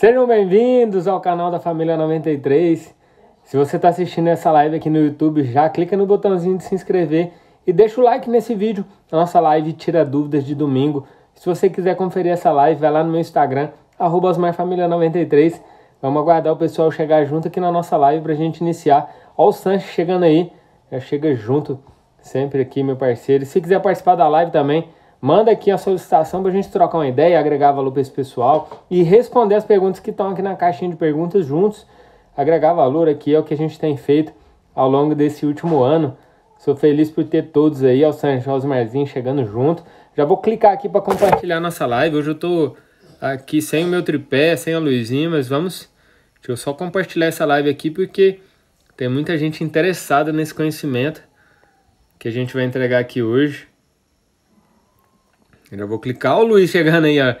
Sejam bem-vindos ao canal da Família 93. Se você está assistindo essa live aqui no YouTube, já clica no botãozinho de se inscrever e deixa o like nesse vídeo. A nossa live tira dúvidas de domingo. Se você quiser conferir essa live, vai lá no meu Instagram, arroba 93 Vamos aguardar o pessoal chegar junto aqui na nossa live para a gente iniciar. Olha o Sanches chegando aí, já chega junto sempre aqui, meu parceiro. se quiser participar da live também, Manda aqui a solicitação para a gente trocar uma ideia, agregar valor para esse pessoal e responder as perguntas que estão aqui na caixinha de perguntas juntos. Agregar valor aqui é o que a gente tem feito ao longo desse último ano. Sou feliz por ter todos aí, ao Sancho, Osmarzinho chegando junto. Já vou clicar aqui para compartilhar nossa live. Hoje eu estou aqui sem o meu tripé, sem a luzinha, mas vamos. Deixa eu só compartilhar essa live aqui porque tem muita gente interessada nesse conhecimento que a gente vai entregar aqui hoje. Eu já vou clicar. Olha o Luiz chegando aí, ó.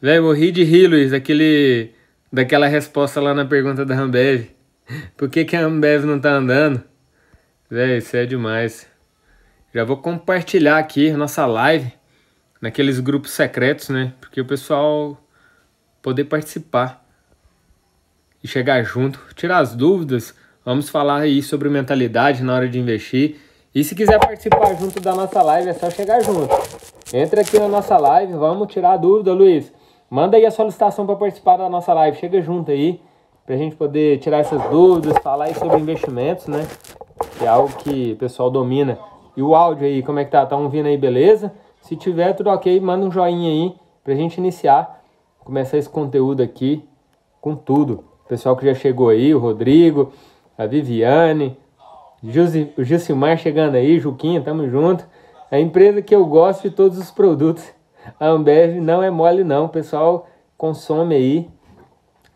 Velho, morri de rir, Luiz, daquele, daquela resposta lá na pergunta da Ambev. Por que, que a Ambev não tá andando? Velho, isso é demais. Já vou compartilhar aqui nossa live naqueles grupos secretos, né? Porque o pessoal poder participar e chegar junto, tirar as dúvidas. Vamos falar aí sobre mentalidade na hora de investir. E se quiser participar junto da nossa live, é só chegar junto. Entra aqui na nossa live, vamos tirar a dúvida, Luiz. Manda aí a solicitação para participar da nossa live. Chega junto aí para a gente poder tirar essas dúvidas, falar aí sobre investimentos, né? Que é algo que o pessoal domina. E o áudio aí, como é que tá? Tá ouvindo aí, beleza? Se tiver tudo ok, manda um joinha aí para a gente iniciar, começar esse conteúdo aqui com tudo. O pessoal que já chegou aí, o Rodrigo, a Viviane, o Gilcimar chegando aí, Juquinha, tamo junto. A empresa que eu gosto de todos os produtos, a Ambev, não é mole não. O pessoal consome aí.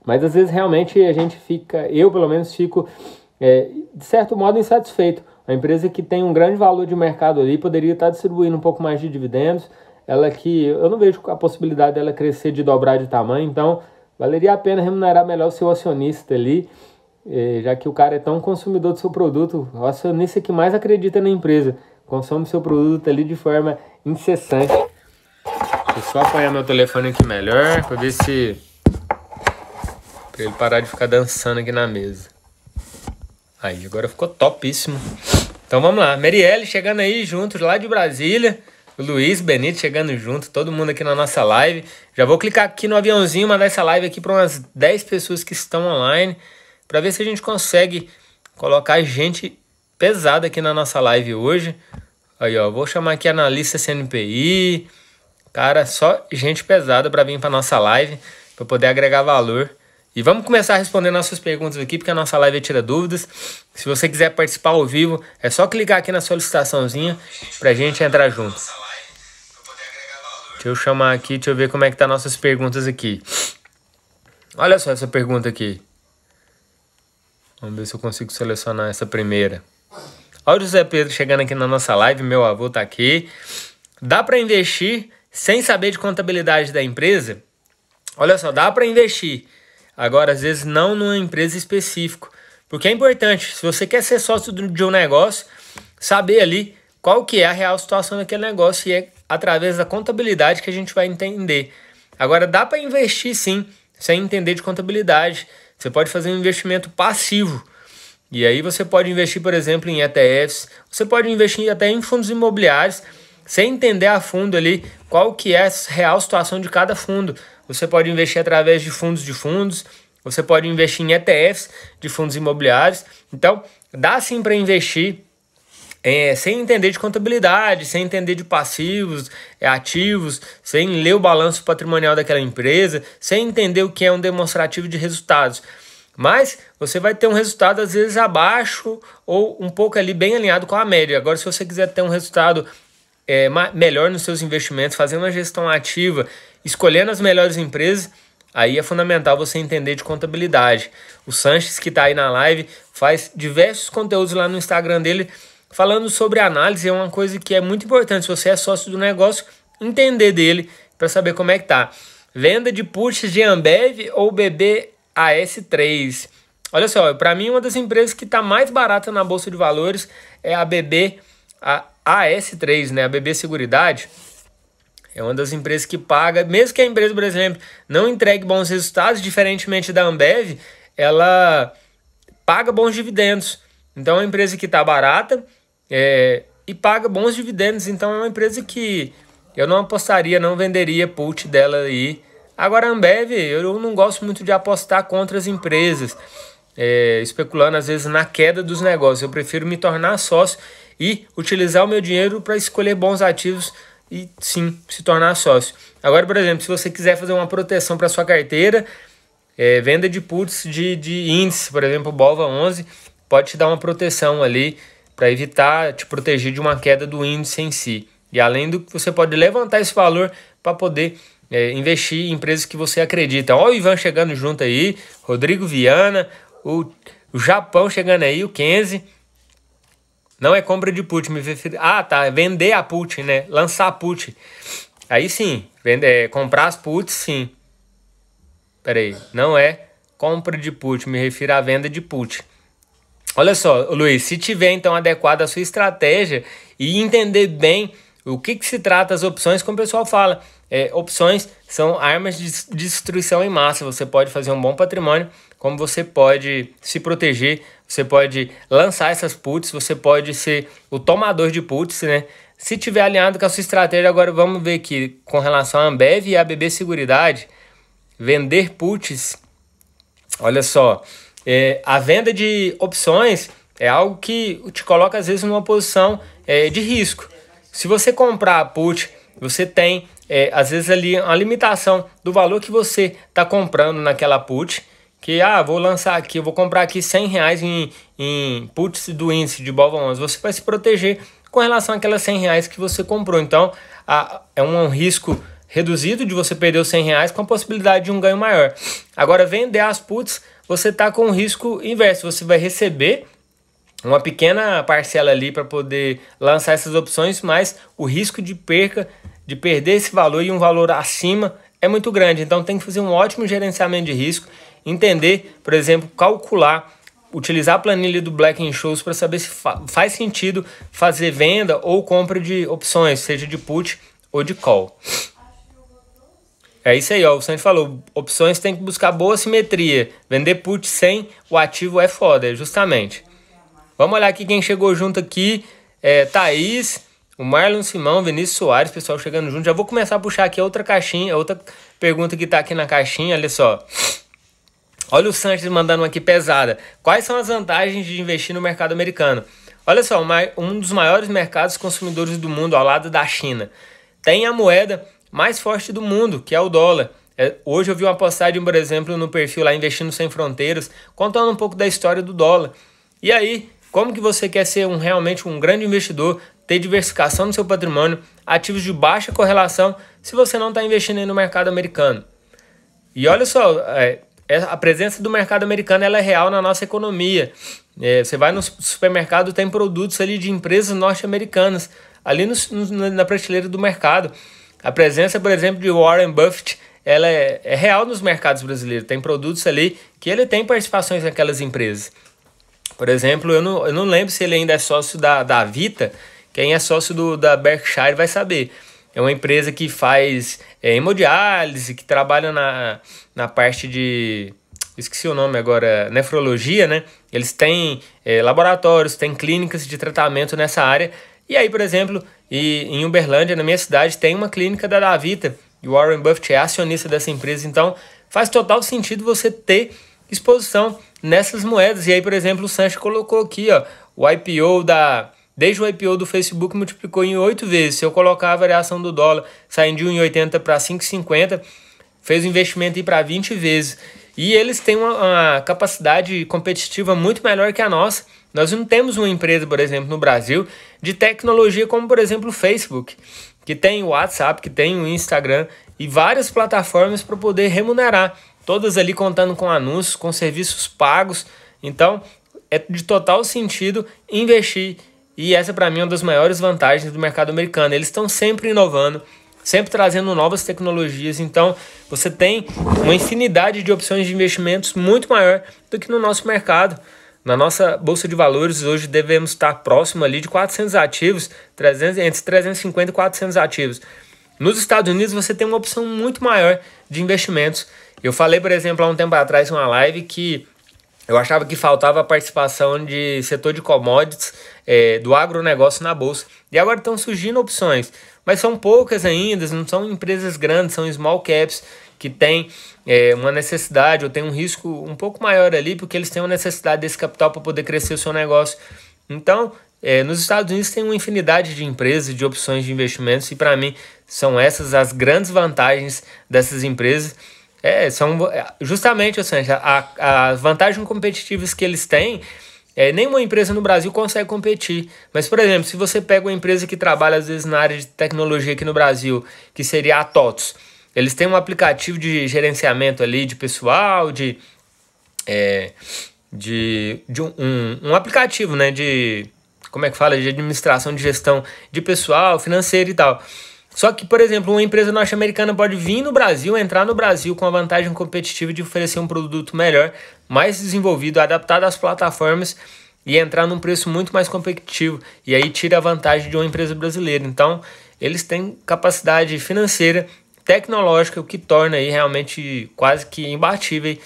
Mas às vezes realmente a gente fica, eu pelo menos fico, é, de certo modo, insatisfeito. Uma empresa que tem um grande valor de mercado ali poderia estar distribuindo um pouco mais de dividendos. Ela que eu não vejo a possibilidade dela crescer, de dobrar de tamanho. Então, valeria a pena remunerar melhor o seu acionista ali, é, já que o cara é tão consumidor do seu produto, o acionista que mais acredita na empresa. Consome seu produto ali de forma incessante. Deixa eu só apanhar meu telefone aqui melhor para ver se. para ele parar de ficar dançando aqui na mesa. Aí, agora ficou topíssimo. Então vamos lá. Merielle chegando aí juntos lá de Brasília. Luiz Benito chegando junto, todo mundo aqui na nossa live. Já vou clicar aqui no aviãozinho, mandar essa live aqui para umas 10 pessoas que estão online, para ver se a gente consegue colocar gente pesada aqui na nossa live hoje. Aí, ó, vou chamar aqui analista CNPI, cara, só gente pesada para vir para nossa live, para poder agregar valor. E vamos começar a responder nossas perguntas aqui, porque a nossa live é tira dúvidas. Se você quiser participar ao vivo, é só clicar aqui na solicitaçãozinha pra gente entrar junto. Deixa eu chamar aqui, deixa eu ver como é que tá nossas perguntas aqui. Olha só essa pergunta aqui. Vamos ver se eu consigo selecionar essa primeira. Olha o José Pedro chegando aqui na nossa live, meu avô está aqui. Dá para investir sem saber de contabilidade da empresa? Olha só, dá para investir. Agora, às vezes, não numa empresa específica. Porque é importante, se você quer ser sócio de um negócio, saber ali qual que é a real situação daquele negócio e é através da contabilidade que a gente vai entender. Agora dá para investir sim, sem entender de contabilidade. Você pode fazer um investimento passivo, e aí você pode investir, por exemplo, em ETFs, você pode investir até em fundos imobiliários, sem entender a fundo ali qual que é a real situação de cada fundo. Você pode investir através de fundos de fundos, você pode investir em ETFs de fundos imobiliários. Então, dá sim para investir é, sem entender de contabilidade, sem entender de passivos, é, ativos, sem ler o balanço patrimonial daquela empresa, sem entender o que é um demonstrativo de resultados. Mas você vai ter um resultado às vezes abaixo ou um pouco ali bem alinhado com a média. Agora, se você quiser ter um resultado é, melhor nos seus investimentos, fazendo uma gestão ativa, escolhendo as melhores empresas, aí é fundamental você entender de contabilidade. O Sanches, que está aí na live, faz diversos conteúdos lá no Instagram dele falando sobre análise. É uma coisa que é muito importante. Se você é sócio do negócio, entender dele para saber como é que tá. Venda de puts de Ambev ou BB a S3. Olha só, para mim uma das empresas que está mais barata na bolsa de valores é a BB, a AS3, né? A BB Seguridade. É uma das empresas que paga, mesmo que a empresa, por exemplo, não entregue bons resultados, diferentemente da Ambev, ela paga bons dividendos. Então é uma empresa que está barata é, e paga bons dividendos. Então é uma empresa que eu não apostaria, não venderia put dela aí Agora, a Ambev, eu não gosto muito de apostar contra as empresas, é, especulando às vezes na queda dos negócios. Eu prefiro me tornar sócio e utilizar o meu dinheiro para escolher bons ativos e sim se tornar sócio. Agora, por exemplo, se você quiser fazer uma proteção para sua carteira, é, venda de puts de, de índice, por exemplo, Bolva 11, pode te dar uma proteção ali para evitar te proteger de uma queda do índice em si. E além do que você pode levantar esse valor para poder é, investir em empresas que você acredita. Olha o Ivan chegando junto aí, Rodrigo Viana, o, o Japão chegando aí, o Kenzie. Não é compra de put, me refiro. Ah, tá. É vender a put, né? Lançar a put. Aí sim, vender, é, comprar as puts, sim. Pera aí, não é compra de put, me refiro à venda de put. Olha só, Luiz, se tiver então adequado a sua estratégia e entender bem o que, que se trata as opções, como o pessoal fala, é, opções são armas de destruição em massa. Você pode fazer um bom patrimônio, como você pode se proteger, você pode lançar essas puts, você pode ser o tomador de puts, né? Se tiver alinhado com a sua estratégia, agora vamos ver aqui com relação à Ambev e a BB Seguridade, vender puts. Olha só, é, a venda de opções é algo que te coloca às vezes numa posição é, de risco. Se você comprar put, você tem é, às vezes ali é a limitação do valor que você está comprando naquela put, que ah, vou lançar aqui, vou comprar aqui 100 reais em, em puts do índice de Bova 11, você vai se proteger com relação àquelas 100 reais que você comprou. Então a, é um é risco reduzido de você perder os 100 reais com a possibilidade de um ganho maior. Agora, vender as puts, você está com o risco inverso, você vai receber uma pequena parcela ali para poder lançar essas opções, mas o risco de perca de perder esse valor e um valor acima é muito grande. Então tem que fazer um ótimo gerenciamento de risco, entender, por exemplo, calcular, utilizar a planilha do Black and Shows para saber se fa faz sentido fazer venda ou compra de opções, seja de put ou de call. É isso aí, ó. O Sandy falou: opções tem que buscar boa simetria. Vender put sem o ativo é foda, justamente. Vamos olhar aqui quem chegou junto aqui. É, Thaís, o Marlon Simão, Vinícius Soares, pessoal chegando junto. Já vou começar a puxar aqui outra caixinha, outra pergunta que tá aqui na caixinha, olha só. Olha o Sanches mandando uma aqui pesada. Quais são as vantagens de investir no mercado americano? Olha só, um dos maiores mercados consumidores do mundo, ao lado da China. Tem a moeda mais forte do mundo, que é o dólar. É, hoje eu vi uma postagem, por exemplo, no perfil lá Investindo Sem Fronteiras, contando um pouco da história do dólar. E aí, como que você quer ser um, realmente um grande investidor ter diversificação no seu patrimônio, ativos de baixa correlação se você não está investindo no mercado americano. E olha só, é, é, a presença do mercado americano ela é real na nossa economia. É, você vai no supermercado, tem produtos ali de empresas norte-americanas, ali no, no, na prateleira do mercado. A presença, por exemplo, de Warren Buffett, ela é, é real nos mercados brasileiros. Tem produtos ali que ele tem participações naquelas empresas. Por exemplo, eu não, eu não lembro se ele ainda é sócio da, da Vita, quem é sócio do, da Berkshire vai saber. É uma empresa que faz é, hemodiálise, que trabalha na, na parte de. Esqueci o nome agora, nefrologia, né? Eles têm é, laboratórios, têm clínicas de tratamento nessa área. E aí, por exemplo, e, em Uberlândia, na minha cidade, tem uma clínica da Davita. E o Warren Buffett é acionista dessa empresa. Então, faz total sentido você ter exposição nessas moedas. E aí, por exemplo, o Sancho colocou aqui ó, o IPO da Desde o IPO do Facebook multiplicou em 8 vezes. Se eu colocar a variação do dólar saindo de 1,80 para 5,50, fez o investimento ir para 20 vezes. E eles têm uma, uma, capacidade competitiva muito melhor que a nossa. Nós não temos uma empresa, por exemplo, no Brasil, de tecnologia como, por exemplo, o Facebook, que tem o WhatsApp, que tem o Instagram e várias plataformas para poder remunerar. Todas ali contando com anúncios, com serviços pagos. Então, é de total sentido investir e essa para mim é uma das maiores vantagens do mercado americano. Eles estão sempre inovando, sempre trazendo novas tecnologias. Então, você tem uma infinidade de opções de investimentos muito maior do que no nosso mercado. Na nossa bolsa de valores, hoje devemos estar próximo ali de 400 ativos, 300, entre 350 e 400 ativos. Nos Estados Unidos, você tem uma opção muito maior de investimentos. Eu falei, por exemplo, há um tempo atrás, em uma live, que eu achava que faltava a participação de setor de commodities é, do agronegócio na bolsa. E agora estão surgindo opções, mas são poucas ainda, não são empresas grandes, são small caps que têm é, uma necessidade ou tem um risco um pouco maior ali, porque eles têm uma necessidade desse capital para poder crescer o seu negócio. Então, é, nos Estados Unidos tem uma infinidade de empresas, de opções de investimentos, e para mim são essas as grandes vantagens dessas empresas. É, são é, justamente ou a, a vantagem competitivas que eles têm é, nenhuma empresa no Brasil consegue competir. Mas, por exemplo, se você pega uma empresa que trabalha, às vezes, na área de tecnologia aqui no Brasil, que seria a TOTS, eles têm um aplicativo de gerenciamento ali de pessoal, de. É, de, de um, um aplicativo, né? De. Como é que fala? De administração, de gestão de pessoal, financeiro e tal. Só que, por exemplo, uma empresa norte-americana pode vir no Brasil, entrar no Brasil com a vantagem competitiva de oferecer um produto melhor, mais desenvolvido, adaptado às plataformas e entrar num preço muito mais competitivo. E aí tira a vantagem de uma empresa brasileira. Então, eles têm capacidade financeira, tecnológica, o que torna aí realmente quase que imbatível,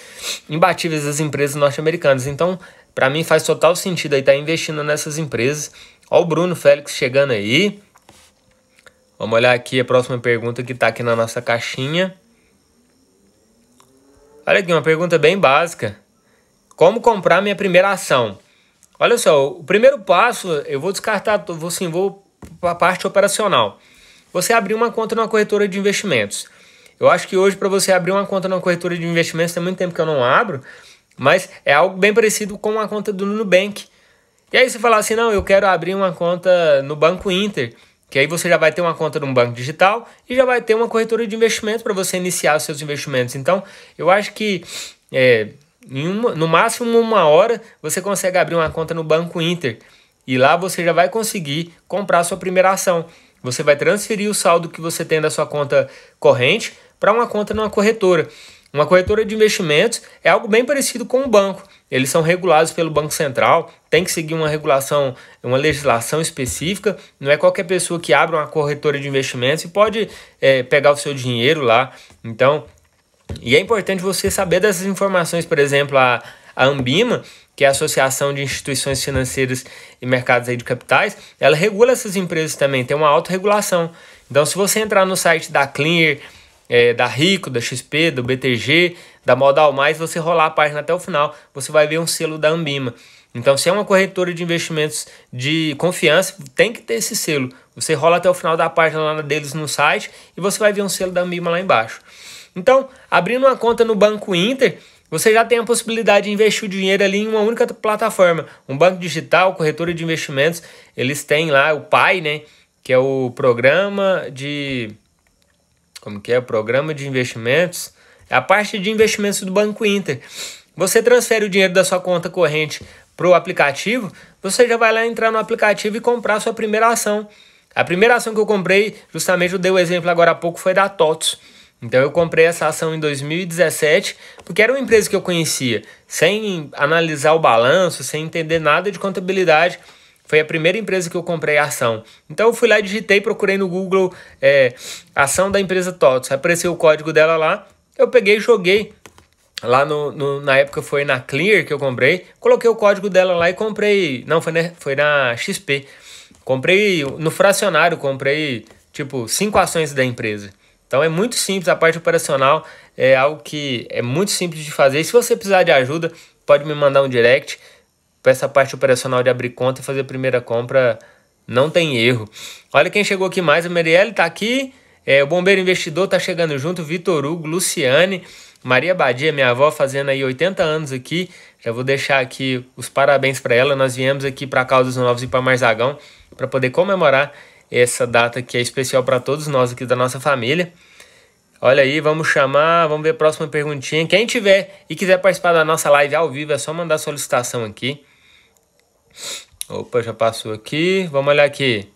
imbatíveis as empresas norte-americanas. Então, para mim faz total sentido aí estar tá investindo nessas empresas. Olha o Bruno Félix chegando aí. Vamos olhar aqui a próxima pergunta que está aqui na nossa caixinha. Olha aqui, uma pergunta bem básica. Como comprar minha primeira ação? Olha só, o primeiro passo, eu vou descartar, vou sim, vou para a parte operacional. Você abrir uma conta numa corretora de investimentos. Eu acho que hoje para você abrir uma conta numa corretora de investimentos, tem muito tempo que eu não abro, mas é algo bem parecido com a conta do Nubank. E aí você fala assim, não, eu quero abrir uma conta no Banco Inter. Que aí você já vai ter uma conta num banco digital e já vai ter uma corretora de investimentos para você iniciar os seus investimentos. Então, eu acho que é, uma, no máximo uma hora você consegue abrir uma conta no Banco Inter e lá você já vai conseguir comprar sua primeira ação. Você vai transferir o saldo que você tem da sua conta corrente para uma conta numa corretora. Uma corretora de investimentos é algo bem parecido com um banco eles são regulados pelo Banco Central, tem que seguir uma regulação, uma legislação específica. Não é qualquer pessoa que abre uma corretora de investimentos e pode é, pegar o seu dinheiro lá. Então, e é importante você saber dessas informações, por exemplo, a, a Ambima, que é a Associação de Instituições Financeiras e Mercados aí de Capitais, ela regula essas empresas também, tem uma autorregulação. Então, se você entrar no site da Clear, é, da Rico, da XP, do BTG, da Modal Mais, você rolar a página até o final, você vai ver um selo da Ambima. Então, se é uma corretora de investimentos de confiança, tem que ter esse selo. Você rola até o final da página lá deles no site e você vai ver um selo da Ambima lá embaixo. Então, abrindo uma conta no Banco Inter, você já tem a possibilidade de investir o dinheiro ali em uma única plataforma. Um banco digital, corretora de investimentos, eles têm lá o PAI, né? Que é o programa de como que é o programa de investimentos, é a parte de investimentos do Banco Inter. Você transfere o dinheiro da sua conta corrente para o aplicativo, você já vai lá entrar no aplicativo e comprar a sua primeira ação. A primeira ação que eu comprei, justamente eu dei o exemplo agora há pouco, foi da TOTS. Então eu comprei essa ação em 2017, porque era uma empresa que eu conhecia, sem analisar o balanço, sem entender nada de contabilidade. Foi a primeira empresa que eu comprei a ação. Então eu fui lá, digitei, procurei no Google é, ação da empresa TOTS. Apareceu o código dela lá. Eu peguei e joguei. Lá no, no, na época foi na Clear que eu comprei. Coloquei o código dela lá e comprei. Não, foi na, foi na XP. Comprei no fracionário, comprei tipo cinco ações da empresa. Então é muito simples, a parte operacional é algo que é muito simples de fazer. E se você precisar de ajuda, pode me mandar um direct essa parte operacional de abrir conta e fazer a primeira compra não tem erro. Olha quem chegou aqui mais, a Marielle está aqui, é, o Bombeiro Investidor está chegando junto, Vitor Hugo, Luciane, Maria Badia, minha avó fazendo aí 80 anos aqui, já vou deixar aqui os parabéns para ela, nós viemos aqui para Caldas Novos e para Marzagão para poder comemorar essa data que é especial para todos nós aqui da nossa família. Olha aí, vamos chamar, vamos ver a próxima perguntinha. Quem tiver e quiser participar da nossa live ao vivo, é só mandar solicitação aqui. Opa, já passou aqui. Vamos olhar aqui.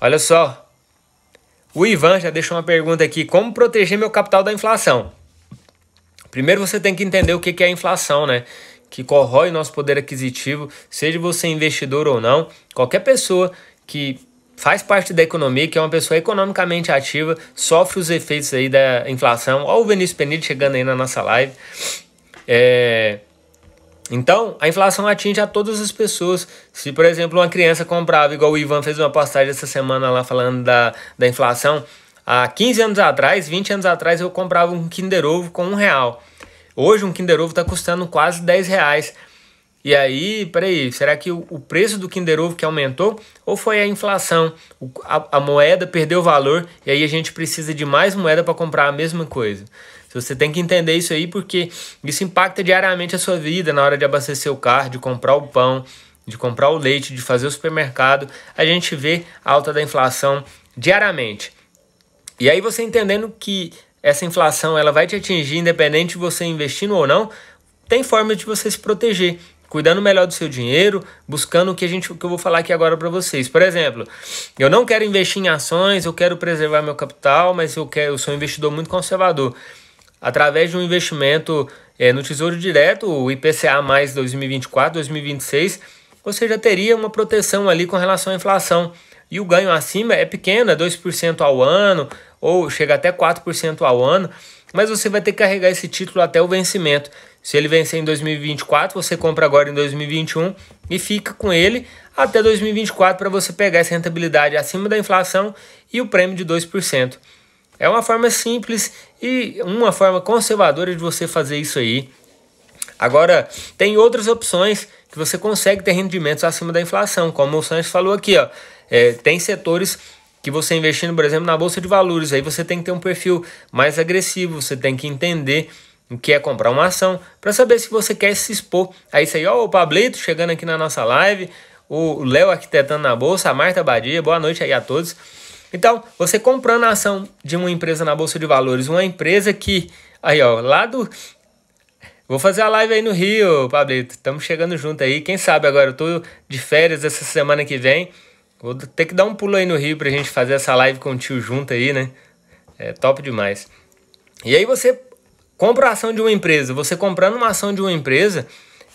Olha só. O Ivan já deixou uma pergunta aqui. Como proteger meu capital da inflação? Primeiro você tem que entender o que é a inflação, né? Que corrói o nosso poder aquisitivo, seja você investidor ou não. Qualquer pessoa que faz parte da economia, que é uma pessoa economicamente ativa, sofre os efeitos aí da inflação. Olha o Vinícius Penide chegando aí na nossa live. É... Então, a inflação atinge a todas as pessoas. Se, por exemplo, uma criança comprava, igual o Ivan fez uma postagem essa semana lá falando da, da inflação, há 15 anos atrás, 20 anos atrás, eu comprava um Kinder Ovo com um real. Hoje, um Kinder Ovo está custando quase 10 reais. E aí, peraí, será que o preço do Kinder Ovo que aumentou ou foi a inflação? A, a moeda perdeu valor e aí a gente precisa de mais moeda para comprar a mesma coisa. Você tem que entender isso aí porque isso impacta diariamente a sua vida na hora de abastecer o carro, de comprar o pão, de comprar o leite, de fazer o supermercado. A gente vê a alta da inflação diariamente. E aí você entendendo que essa inflação ela vai te atingir independente de você investindo ou não, tem forma de você se proteger, cuidando melhor do seu dinheiro, buscando o que a gente que eu vou falar aqui agora para vocês. Por exemplo, eu não quero investir em ações, eu quero preservar meu capital, mas eu quero eu sou um investidor muito conservador através de um investimento é, no Tesouro Direto, o IPCA mais 2024, 2026, você já teria uma proteção ali com relação à inflação. E o ganho acima é pequeno, é 2% ao ano, ou chega até 4% ao ano, mas você vai ter que carregar esse título até o vencimento. Se ele vencer em 2024, você compra agora em 2021 e fica com ele até 2024 para você pegar essa rentabilidade acima da inflação e o prêmio de 2%. É uma forma simples e uma forma conservadora de você fazer isso aí. Agora, tem outras opções que você consegue ter rendimentos acima da inflação, como o Sanches falou aqui, ó. É, tem setores que você investindo, por exemplo, na bolsa de valores, aí você tem que ter um perfil mais agressivo, você tem que entender o que é comprar uma ação para saber se você quer se expor a isso aí. Ó, o Pablito chegando aqui na nossa live, o Léo arquitetando na bolsa, a Marta Badia, boa noite aí a todos. Então, você comprando a ação de uma empresa na Bolsa de Valores, uma empresa que. Aí, ó, lá do. Vou fazer a live aí no Rio, Pablito. Estamos chegando junto aí. Quem sabe agora? Eu tô de férias essa semana que vem. Vou ter que dar um pulo aí no Rio pra gente fazer essa live com o tio junto aí, né? É top demais. E aí você compra a ação de uma empresa. Você comprando uma ação de uma empresa,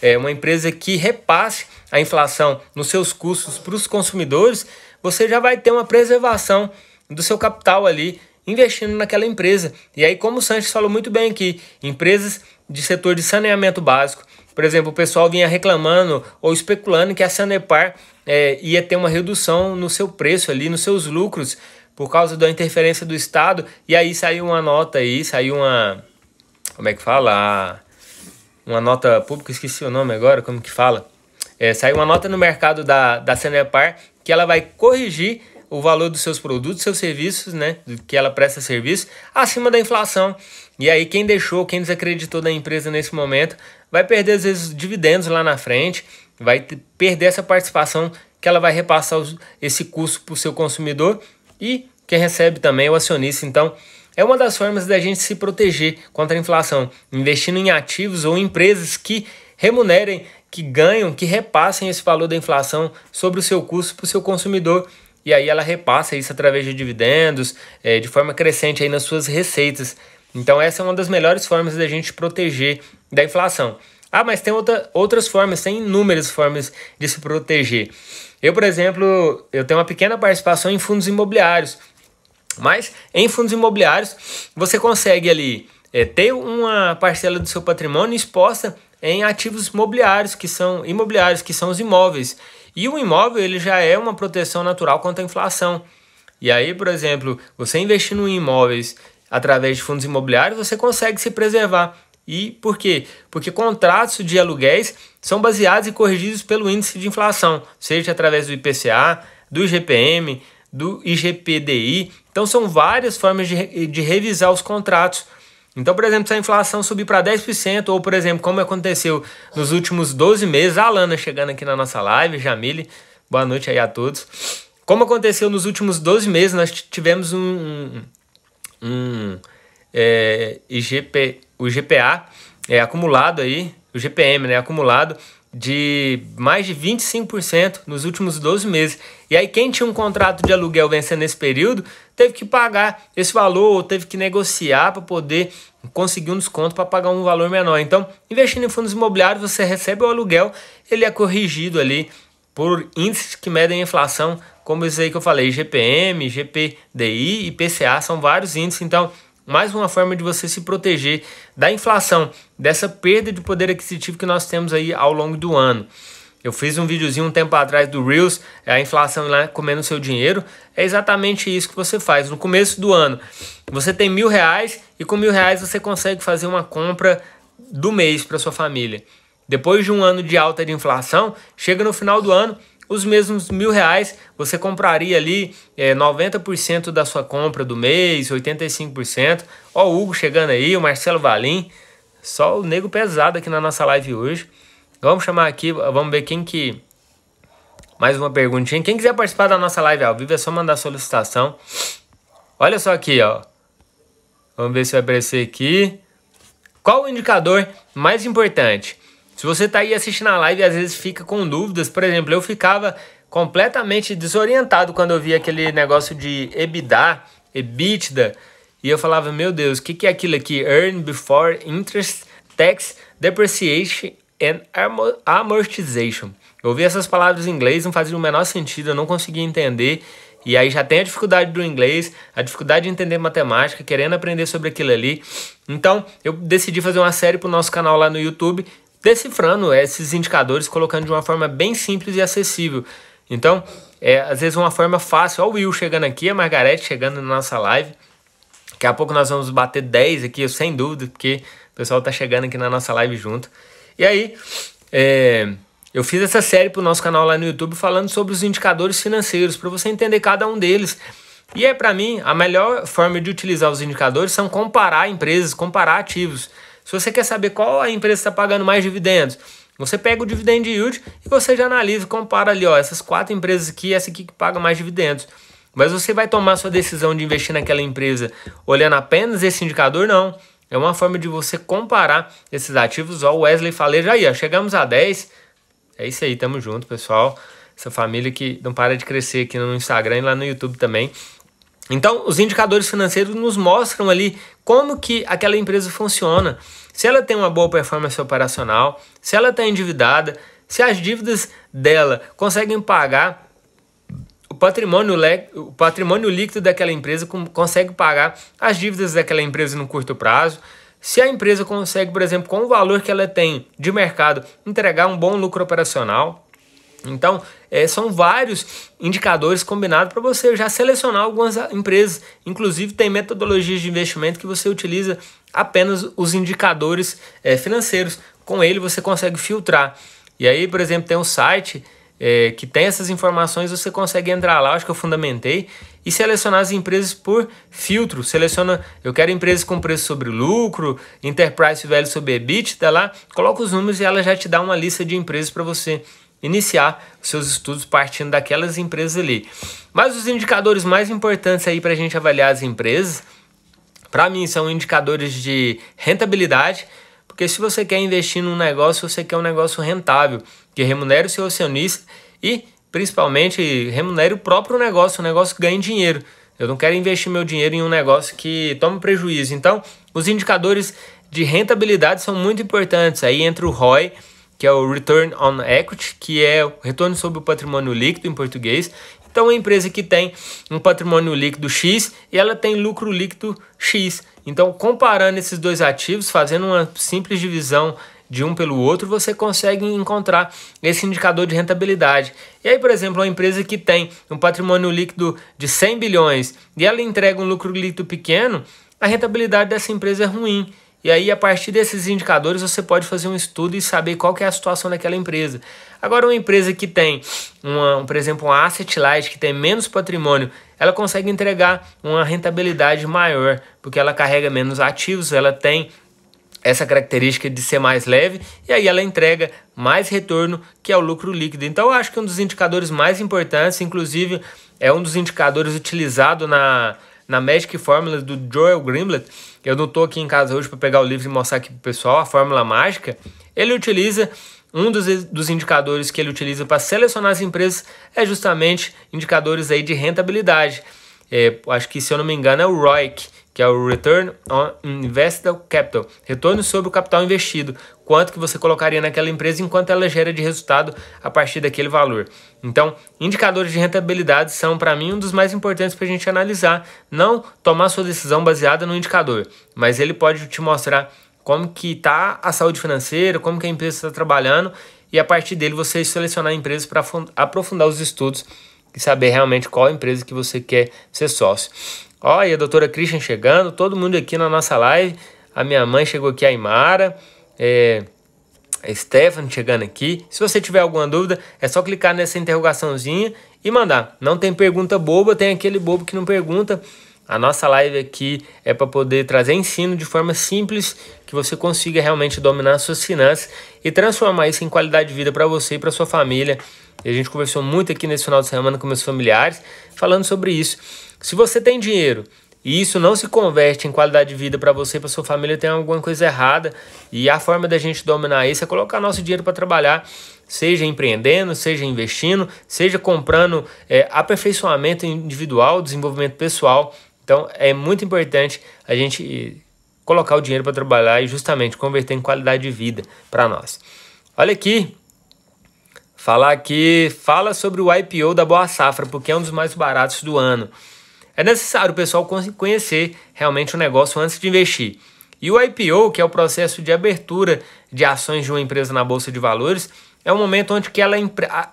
é uma empresa que repasse a inflação nos seus custos para os consumidores, você já vai ter uma preservação do seu capital ali investindo naquela empresa. E aí, como o Sanches falou muito bem aqui, empresas de setor de saneamento básico, por exemplo, o pessoal vinha reclamando ou especulando que a Sanepar é, ia ter uma redução no seu preço ali, nos seus lucros, por causa da interferência do Estado. E aí saiu uma nota aí, saiu uma. Como é que fala? Uma nota pública, esqueci o nome agora, como que fala? É, saiu uma nota no mercado da, da Sanepar que ela vai corrigir o valor dos seus produtos, seus serviços, né, que ela presta serviço, acima da inflação. E aí quem deixou, quem desacreditou da empresa nesse momento, vai perder às vezes dividendos lá na frente, vai perder essa participação que ela vai repassar os, esse custo para o seu consumidor e quem recebe também é o acionista. Então, é uma das formas da gente se proteger contra a inflação, investindo em ativos ou empresas que remunerem que ganham, que repassem esse valor da inflação sobre o seu custo para o seu consumidor. E aí ela repassa isso através de dividendos, é, de forma crescente aí nas suas receitas. Então essa é uma das melhores formas da gente proteger da inflação. Ah, mas tem outra, outras formas, tem inúmeras formas de se proteger. Eu, por exemplo, eu tenho uma pequena participação em fundos imobiliários. Mas em fundos imobiliários você consegue ali é, ter uma parcela do seu patrimônio exposta em ativos imobiliários, que são imobiliários, que são os imóveis. E o imóvel ele já é uma proteção natural contra a inflação. E aí, por exemplo, você investindo em imóveis através de fundos imobiliários, você consegue se preservar. E por quê? Porque contratos de aluguéis são baseados e corrigidos pelo índice de inflação, seja através do IPCA, do IGPM, do IGPDI. Então, são várias formas de, de revisar os contratos. Então, por exemplo, se a inflação subir para 10%, ou por exemplo, como aconteceu nos últimos 12 meses, a Alana chegando aqui na nossa live, Jamile, boa noite aí a todos. Como aconteceu nos últimos 12 meses, nós tivemos um, um, um é, IGP, o G.P.A. é, acumulado aí, o GPM né, acumulado de mais de 25% nos últimos 12 meses. E aí quem tinha um contrato de aluguel vencendo nesse período teve que pagar esse valor ou teve que negociar para poder conseguir um desconto para pagar um valor menor. Então, investindo em fundos imobiliários, você recebe o aluguel, ele é corrigido ali por índices que medem a inflação, como esse aí que eu falei, GPM, GPDI e PCA, são vários índices. Então, mais uma forma de você se proteger da inflação, dessa perda de poder aquisitivo que nós temos aí ao longo do ano. Eu fiz um videozinho um tempo atrás do Reels, é a inflação lá comendo seu dinheiro. É exatamente isso que você faz. No começo do ano, você tem mil reais e com mil reais você consegue fazer uma compra do mês para sua família. Depois de um ano de alta de inflação, chega no final do ano, os mesmos mil reais você compraria ali é, 90% da sua compra do mês, 85%. Ó, o Hugo chegando aí, o Marcelo Valim, só o nego pesado aqui na nossa live hoje. Vamos chamar aqui, vamos ver quem que... Mais uma perguntinha. Quem quiser participar da nossa live ao vivo é só mandar solicitação. Olha só aqui, ó. Vamos ver se vai aparecer aqui. Qual o indicador mais importante? Se você está aí assistindo a live e às vezes fica com dúvidas, por exemplo, eu ficava completamente desorientado quando eu via aquele negócio de EBITDA, EBITDA, e eu falava, meu Deus, o que, que é aquilo aqui? Earn Before Interest, Tax, Depreciation and amortization. Eu ouvi essas palavras em inglês, não fazia o menor sentido, eu não conseguia entender. E aí já tem a dificuldade do inglês, a dificuldade de entender matemática, querendo aprender sobre aquilo ali. Então, eu decidi fazer uma série para o nosso canal lá no YouTube, decifrando esses indicadores, colocando de uma forma bem simples e acessível. Então, é, às vezes uma forma fácil. Olha o Will chegando aqui, a Margarete chegando na nossa live. Daqui a pouco nós vamos bater 10 aqui, sem dúvida, porque o pessoal está chegando aqui na nossa live junto. E aí, é, eu fiz essa série para o nosso canal lá no YouTube falando sobre os indicadores financeiros, para você entender cada um deles. E é para mim, a melhor forma de utilizar os indicadores são comparar empresas, comparar ativos. Se você quer saber qual a empresa está pagando mais dividendos, você pega o dividend yield e você já analisa, compara ali, ó, essas quatro empresas aqui, essa aqui que paga mais dividendos. Mas você vai tomar sua decisão de investir naquela empresa olhando apenas esse indicador? Não. É uma forma de você comparar esses ativos. Ó, o Wesley já aí, ó, chegamos a 10. É isso aí, tamo junto, pessoal. Essa família que não para de crescer aqui no Instagram e lá no YouTube também. Então, os indicadores financeiros nos mostram ali como que aquela empresa funciona. Se ela tem uma boa performance operacional, se ela está endividada, se as dívidas dela conseguem pagar o patrimônio, le... o patrimônio líquido daquela empresa consegue pagar as dívidas daquela empresa no curto prazo. Se a empresa consegue, por exemplo, com o valor que ela tem de mercado, entregar um bom lucro operacional. Então, é, são vários indicadores combinados para você já selecionar algumas empresas. Inclusive, tem metodologias de investimento que você utiliza apenas os indicadores é, financeiros. Com ele, você consegue filtrar. E aí, por exemplo, tem um site é, que tem essas informações, você consegue entrar lá, acho que eu fundamentei, e selecionar as empresas por filtro. Seleciona, eu quero empresas com preço sobre lucro, enterprise velho sobre EBITDA, tá lá, coloca os números e ela já te dá uma lista de empresas para você iniciar seus estudos partindo daquelas empresas ali. Mas os indicadores mais importantes aí para a gente avaliar as empresas, para mim são indicadores de rentabilidade, porque se você quer investir num negócio, você quer um negócio rentável que remunere o seu acionista e, principalmente, remunere o próprio negócio, o negócio ganhe dinheiro. Eu não quero investir meu dinheiro em um negócio que tome prejuízo. Então, os indicadores de rentabilidade são muito importantes. Aí entra o ROI, que é o Return on Equity, que é o retorno sobre o patrimônio líquido em português. Então, a empresa que tem um patrimônio líquido X e ela tem lucro líquido X. Então, comparando esses dois ativos, fazendo uma simples divisão de um pelo outro, você consegue encontrar esse indicador de rentabilidade. E aí, por exemplo, uma empresa que tem um patrimônio líquido de 100 bilhões e ela entrega um lucro líquido pequeno, a rentabilidade dessa empresa é ruim. E aí, a partir desses indicadores, você pode fazer um estudo e saber qual que é a situação daquela empresa. Agora, uma empresa que tem, uma, por exemplo, uma asset light, que tem menos patrimônio, ela consegue entregar uma rentabilidade maior, porque ela carrega menos ativos, ela tem essa característica de ser mais leve e aí ela entrega mais retorno que é o lucro líquido. Então eu acho que um dos indicadores mais importantes, inclusive é um dos indicadores utilizado na, na Magic Fórmula do Joel Greenblatt. Eu não estou aqui em casa hoje para pegar o livro e mostrar aqui para o pessoal a fórmula mágica. Ele utiliza um dos, dos indicadores que ele utiliza para selecionar as empresas é justamente indicadores aí de rentabilidade é, acho que se eu não me engano é o ROIC, que é o Return on Invested Capital, retorno sobre o capital investido, quanto que você colocaria naquela empresa enquanto ela gera de resultado a partir daquele valor. Então, indicadores de rentabilidade são para mim um dos mais importantes para a gente analisar, não tomar sua decisão baseada no indicador, mas ele pode te mostrar como que está a saúde financeira, como que a empresa está trabalhando e a partir dele você selecionar empresas para aprofundar os estudos e saber realmente qual empresa que você quer ser sócio. Olha, a doutora Christian chegando, todo mundo aqui na nossa live. A minha mãe chegou aqui, a Imara. É, a Stephanie chegando aqui. Se você tiver alguma dúvida, é só clicar nessa interrogaçãozinha e mandar. Não tem pergunta boba, tem aquele bobo que não pergunta. A nossa live aqui é para poder trazer ensino de forma simples que você consiga realmente dominar as suas finanças e transformar isso em qualidade de vida para você e para sua família. E a gente conversou muito aqui nesse final de semana com meus familiares falando sobre isso. Se você tem dinheiro e isso não se converte em qualidade de vida para você e para sua família, tem alguma coisa errada. E a forma da gente dominar isso é colocar nosso dinheiro para trabalhar seja empreendendo, seja investindo, seja comprando é, aperfeiçoamento individual, desenvolvimento pessoal. Então é muito importante a gente colocar o dinheiro para trabalhar e justamente converter em qualidade de vida para nós. Olha aqui, falar aqui, fala sobre o IPO da Boa Safra, porque é um dos mais baratos do ano. É necessário o pessoal conhecer realmente o negócio antes de investir. E o IPO, que é o processo de abertura de ações de uma empresa na bolsa de valores, é o momento onde que ela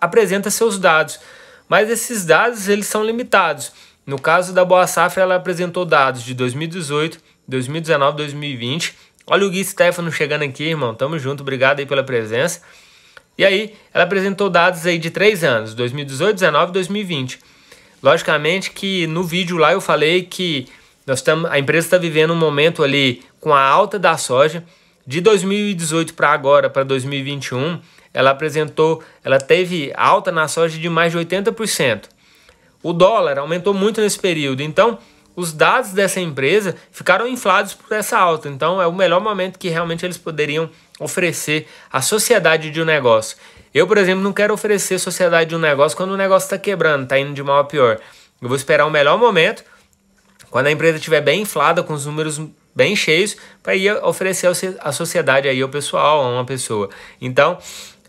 apresenta seus dados. Mas esses dados eles são limitados. No caso da Boa Safra, ela apresentou dados de 2018, 2019, 2020. Olha o Gui Stefano chegando aqui, irmão. Tamo junto, obrigado aí pela presença. E aí, ela apresentou dados aí de três anos, 2018, 2019, 2020. Logicamente que no vídeo lá eu falei que nós tamo, a empresa está vivendo um momento ali com a alta da soja. De 2018 para agora, para 2021, ela apresentou, ela teve alta na soja de mais de 80%. O dólar aumentou muito nesse período, então os dados dessa empresa ficaram inflados por essa alta. Então é o melhor momento que realmente eles poderiam oferecer à sociedade de um negócio. Eu, por exemplo, não quero oferecer sociedade de um negócio quando o negócio está quebrando, está indo de mal a pior. Eu vou esperar o melhor momento, quando a empresa estiver bem inflada, com os números bem cheios, para ir oferecer a sociedade aí ao pessoal, a uma pessoa. Então,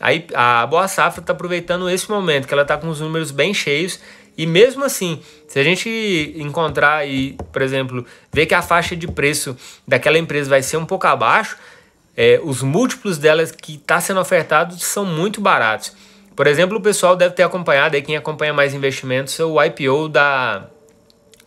aí a Boa Safra está aproveitando esse momento, que ela está com os números bem cheios, e mesmo assim, se a gente encontrar e, por exemplo, ver que a faixa de preço daquela empresa vai ser um pouco abaixo, é, os múltiplos delas que está sendo ofertado são muito baratos. Por exemplo, o pessoal deve ter acompanhado, aí quem acompanha mais investimentos, é o IPO da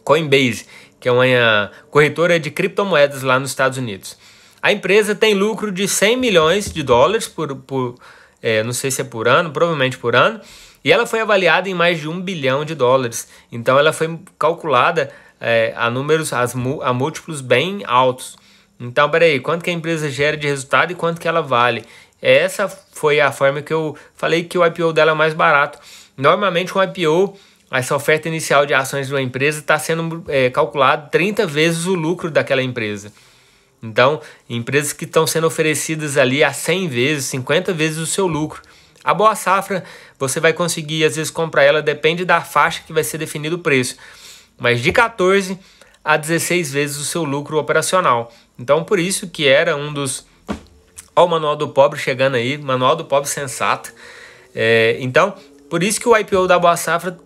Coinbase, que é uma corretora de criptomoedas lá nos Estados Unidos. A empresa tem lucro de 100 milhões de dólares por, por é, não sei se é por ano, provavelmente por ano, e ela foi avaliada em mais de um bilhão de dólares. Então ela foi calculada é, a números, as, a múltiplos bem altos. Então, peraí, quanto que a empresa gera de resultado e quanto que ela vale? Essa foi a forma que eu falei que o IPO dela é mais barato. Normalmente um IPO, essa oferta inicial de ações de uma empresa, está sendo é, calculado 30 vezes o lucro daquela empresa. Então, empresas que estão sendo oferecidas ali a 100 vezes, 50 vezes o seu lucro. A boa safra, você vai conseguir, às vezes, comprar ela, depende da faixa que vai ser definido o preço. Mas de 14 a 16 vezes o seu lucro operacional. Então, por isso que era um dos... Olha o Manual do Pobre chegando aí, Manual do Pobre Sensato. É, então, por isso que o IPO da Boa Safra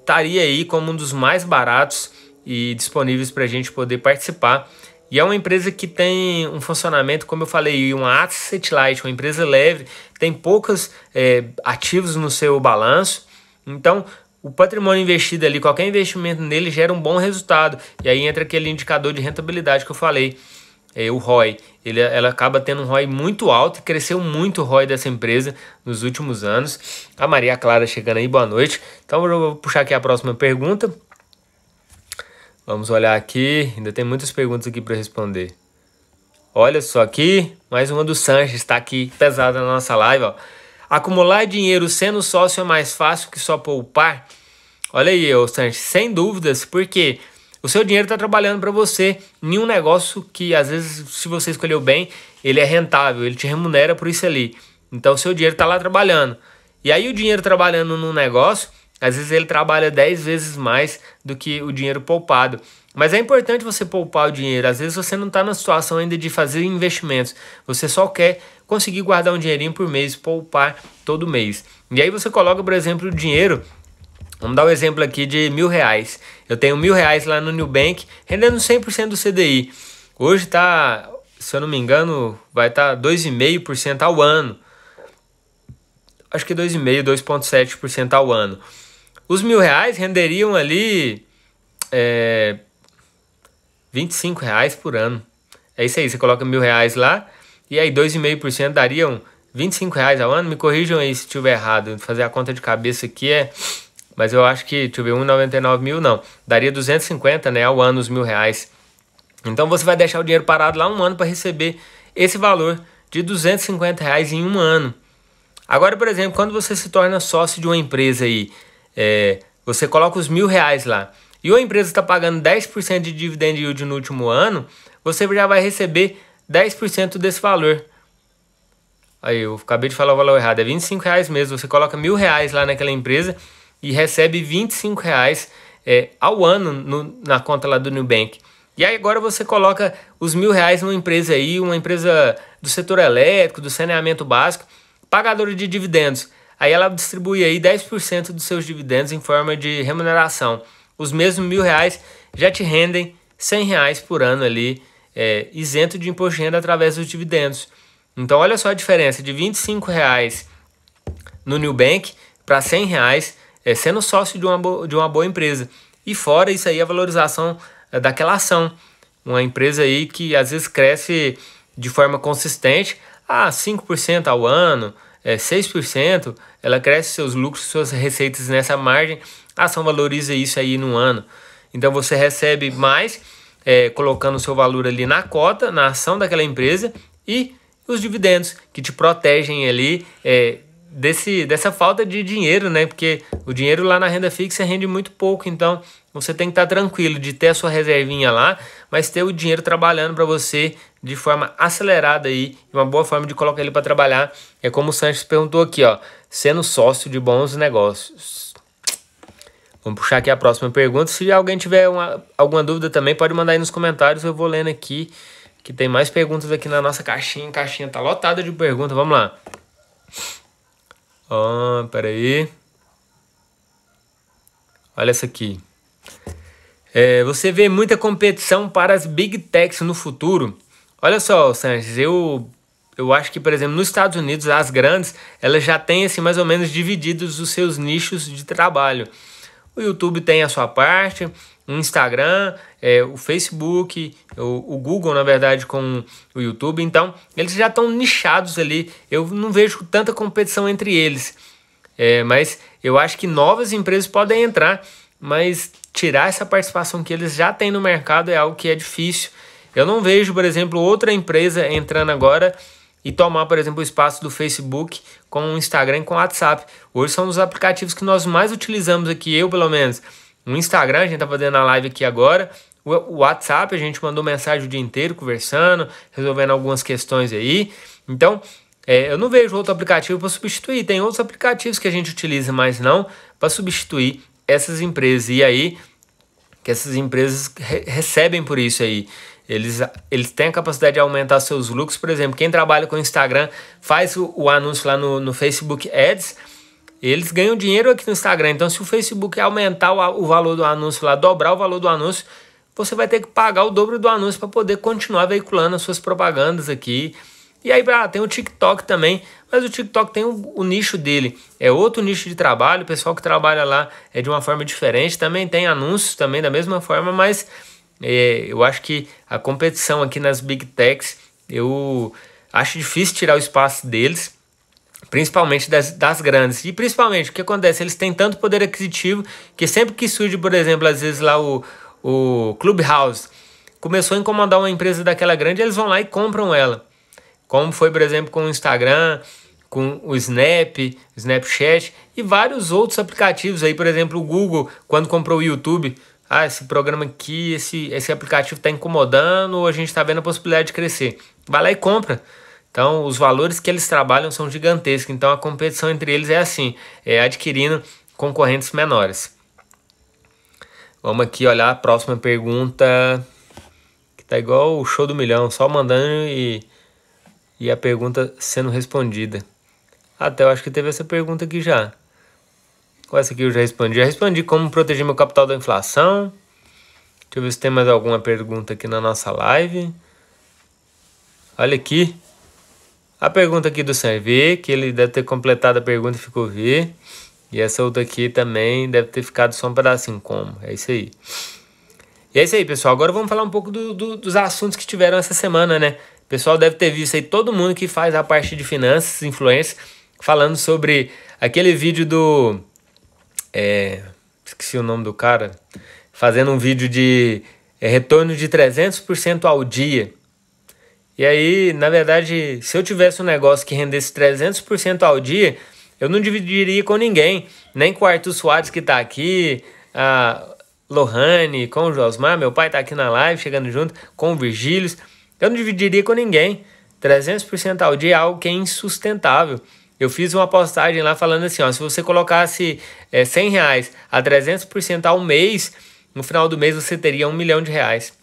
estaria aí como um dos mais baratos e disponíveis para a gente poder participar. E é uma empresa que tem um funcionamento, como eu falei, uma asset light, uma empresa leve, tem poucos é, ativos no seu balanço. Então, o patrimônio investido ali, qualquer investimento nele gera um bom resultado. E aí entra aquele indicador de rentabilidade que eu falei, é, o ROI. Ele, ela acaba tendo um ROI muito alto e cresceu muito o ROI dessa empresa nos últimos anos. A Maria Clara chegando aí, boa noite. Então eu vou puxar aqui a próxima pergunta. Vamos olhar aqui, ainda tem muitas perguntas aqui para responder. Olha só aqui, mais uma do Sanches, está aqui pesada na nossa live. Ó. Acumular dinheiro sendo sócio é mais fácil que só poupar? Olha aí, ô Sanches, sem dúvidas, porque o seu dinheiro está trabalhando para você em um negócio que, às vezes, se você escolheu bem, ele é rentável, ele te remunera por isso ali. Então, o seu dinheiro está lá trabalhando. E aí, o dinheiro trabalhando num negócio, às vezes ele trabalha 10 vezes mais do que o dinheiro poupado. Mas é importante você poupar o dinheiro. Às vezes você não está na situação ainda de fazer investimentos. Você só quer conseguir guardar um dinheirinho por mês, poupar todo mês. E aí você coloca, por exemplo, o dinheiro Vamos dar um exemplo aqui de mil reais. Eu tenho mil reais lá no New Bank, rendendo 100% do CDI. Hoje está, se eu não me engano, vai estar tá 2,5% ao ano. Acho que 2,5%, 2,7% ao ano. Os mil reais renderiam ali é, 25 reais por ano. É isso aí, você coloca mil reais lá e aí 2,5% dariam 25 reais ao ano. Me corrijam aí se estiver errado, fazer a conta de cabeça aqui é... Mas eu acho que, deixa eu ver, 1,99 mil não. Daria 250 né, ao ano os mil reais. Então você vai deixar o dinheiro parado lá um ano para receber esse valor de 250 reais em um ano. Agora, por exemplo, quando você se torna sócio de uma empresa aí, é, você coloca os mil reais lá e a empresa está pagando 10% de dividend yield no último ano, você já vai receber 10% desse valor. Aí eu acabei de falar o valor errado, é 25 reais mesmo. Você coloca mil reais lá naquela empresa e recebe 25 reais é, ao ano no, na conta lá do Nubank. E aí agora você coloca os mil reais numa empresa aí, uma empresa do setor elétrico, do saneamento básico, pagadora de dividendos. Aí ela distribui aí 10% dos seus dividendos em forma de remuneração os mesmos mil reais já te rendem 100 reais por ano ali, é, isento de imposto de renda através dos dividendos. Então olha só a diferença de 25 reais no New Bank para 100 reais é, sendo sócio de uma, de uma boa empresa. E fora isso aí a valorização é, daquela ação. Uma empresa aí que às vezes cresce de forma consistente a 5% ao ano, é, 6%, ela cresce seus lucros, suas receitas nessa margem a ação valoriza isso aí no ano. Então você recebe mais é, colocando o seu valor ali na cota, na ação daquela empresa e os dividendos que te protegem ali é, desse, dessa falta de dinheiro, né? Porque o dinheiro lá na renda fixa rende muito pouco, então você tem que estar tá tranquilo de ter a sua reservinha lá, mas ter o dinheiro trabalhando para você de forma acelerada aí, uma boa forma de colocar ele para trabalhar é como o Sanches perguntou aqui, ó, sendo sócio de bons negócios Vamos puxar aqui a próxima pergunta. Se alguém tiver uma, alguma dúvida também, pode mandar aí nos comentários. Eu vou lendo aqui, que tem mais perguntas aqui na nossa caixinha. A caixinha tá lotada de perguntas. Vamos lá. Ah, peraí. Olha essa aqui. É, você vê muita competição para as big techs no futuro? Olha só, Sanches, eu eu acho que, por exemplo, nos Estados Unidos, as grandes, elas já têm assim, mais ou menos divididos os seus nichos de trabalho. O YouTube tem a sua parte, o Instagram, é, o Facebook, o, o, Google, na verdade, com o YouTube. Então, eles já estão nichados ali. Eu não vejo tanta competição entre eles. É, mas eu acho que novas empresas podem entrar, mas tirar essa participação que eles já têm no mercado é algo que é difícil. Eu não vejo, por exemplo, outra empresa entrando agora e tomar, por exemplo, o espaço do Facebook com o Instagram e com o WhatsApp. Hoje são os aplicativos que nós mais utilizamos aqui, eu pelo menos. O Instagram, a gente está fazendo a live aqui agora. O WhatsApp, a gente mandou mensagem o dia inteiro conversando, resolvendo algumas questões aí. Então, é, eu não vejo outro aplicativo para substituir. Tem outros aplicativos que a gente utiliza, mas não para substituir essas empresas. E aí, que essas empresas re recebem por isso aí. Eles, eles têm a capacidade de aumentar seus lucros. Por exemplo, quem trabalha com Instagram faz o, o anúncio lá no, no Facebook Ads. Eles ganham dinheiro aqui no Instagram. Então, se o Facebook aumentar o, o valor do anúncio lá, dobrar o valor do anúncio, você vai ter que pagar o dobro do anúncio para poder continuar veiculando as suas propagandas aqui. E aí ah, tem o TikTok também, mas o TikTok tem o, o, nicho dele, é outro nicho de trabalho, o pessoal que trabalha lá é de uma forma diferente, também tem anúncios também da mesma forma, mas é, eu acho que a competição aqui nas Big Techs, eu acho difícil tirar o espaço deles, principalmente das, das grandes. E principalmente, o que acontece? Eles têm tanto poder aquisitivo que sempre que surge, por exemplo, às vezes lá o, o Clubhouse começou a incomodar uma empresa daquela grande, eles vão lá e compram ela. Como foi, por exemplo, com o Instagram, com o Snap, Snapchat e vários outros aplicativos aí, por exemplo, o Google, quando comprou o YouTube, ah, esse programa aqui, esse, esse aplicativo está incomodando ou a gente está vendo a possibilidade de crescer. Vai lá e compra. Então, os valores que eles trabalham são gigantescos. Então, a competição entre eles é assim, é adquirindo concorrentes menores. Vamos aqui olhar a próxima pergunta, que tá igual o show do milhão, só mandando e, e a pergunta sendo respondida. Até eu acho que teve essa pergunta aqui já. Com essa aqui eu já respondi? Já respondi como proteger meu capital da inflação. Deixa eu ver se tem mais alguma pergunta aqui na nossa live. Olha aqui. A pergunta aqui do Servê, que ele deve ter completado a pergunta e ficou ver. E essa outra aqui também deve ter ficado só um pedacinho assim, como. É isso aí. E é isso aí, pessoal. Agora vamos falar um pouco do, do, dos assuntos que tiveram essa semana, né? O pessoal deve ter visto aí todo mundo que faz a parte de finanças, influência, falando sobre aquele vídeo do é, esqueci o nome do cara. Fazendo um vídeo de é, retorno de 300% ao dia. E aí, na verdade, se eu tivesse um negócio que rendesse 300% ao dia, eu não dividiria com ninguém, nem com o Arthur Soares que está aqui, a Lohane, com o Josmar, meu pai está aqui na live, chegando junto, com o Virgílios. Eu não dividiria com ninguém. 300% ao dia é algo que é insustentável. Eu fiz uma postagem lá falando assim, ó, se você colocasse é, 100 reais a 300% ao mês, no final do mês você teria um milhão de reais.